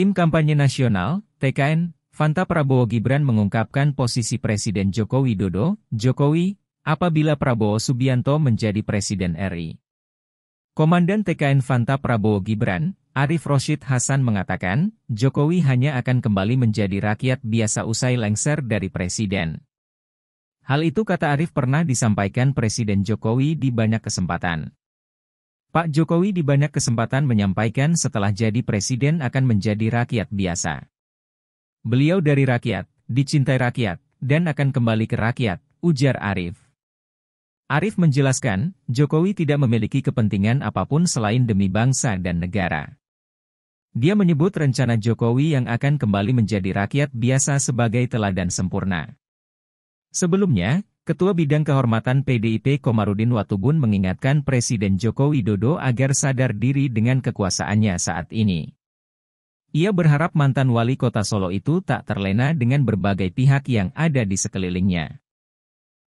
Tim Kampanye Nasional, TKN, Fanta Prabowo Gibran mengungkapkan posisi Presiden Joko Widodo, Jokowi, apabila Prabowo Subianto menjadi Presiden RI. Komandan TKN Fanta Prabowo Gibran, Arif Roshid Hasan mengatakan, Jokowi hanya akan kembali menjadi rakyat biasa usai lengser dari Presiden. Hal itu kata Arif pernah disampaikan Presiden Jokowi di banyak kesempatan. Pak Jokowi di banyak kesempatan menyampaikan setelah jadi presiden akan menjadi rakyat biasa. Beliau dari rakyat, dicintai rakyat, dan akan kembali ke rakyat, ujar Arif. Arif menjelaskan, Jokowi tidak memiliki kepentingan apapun selain demi bangsa dan negara. Dia menyebut rencana Jokowi yang akan kembali menjadi rakyat biasa sebagai teladan sempurna. Sebelumnya, Ketua Bidang Kehormatan PDIP Komarudin Watubun mengingatkan Presiden Joko Widodo agar sadar diri dengan kekuasaannya saat ini. Ia berharap mantan wali kota Solo itu tak terlena dengan berbagai pihak yang ada di sekelilingnya.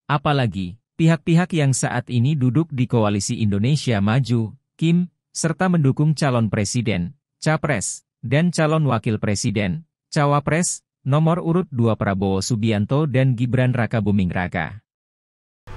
Apalagi, pihak-pihak yang saat ini duduk di Koalisi Indonesia Maju, Kim, serta mendukung calon presiden, capres, dan calon wakil presiden, cawapres, nomor urut 2 Prabowo Subianto dan Gibran Raka Buming Raka.